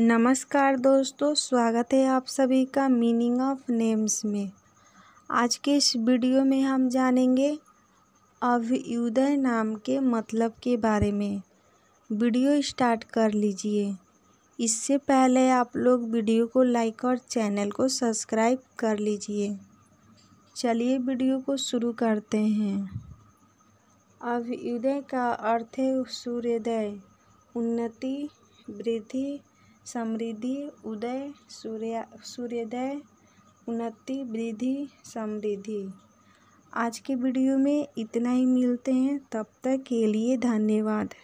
नमस्कार दोस्तों स्वागत है आप सभी का मीनिंग ऑफ नेम्स में आज के इस वीडियो में हम जानेंगे अभ्युदय नाम के मतलब के बारे में वीडियो स्टार्ट कर लीजिए इससे पहले आप लोग वीडियो को लाइक और चैनल को सब्सक्राइब कर लीजिए चलिए वीडियो को शुरू करते हैं अभ्युदय का अर्थ है सूर्योदय उन्नति वृद्धि समृद्धि उदय सूर्या सूर्योदय उन्नति वृद्धि समृद्धि आज के वीडियो में इतना ही मिलते हैं तब तक के लिए धन्यवाद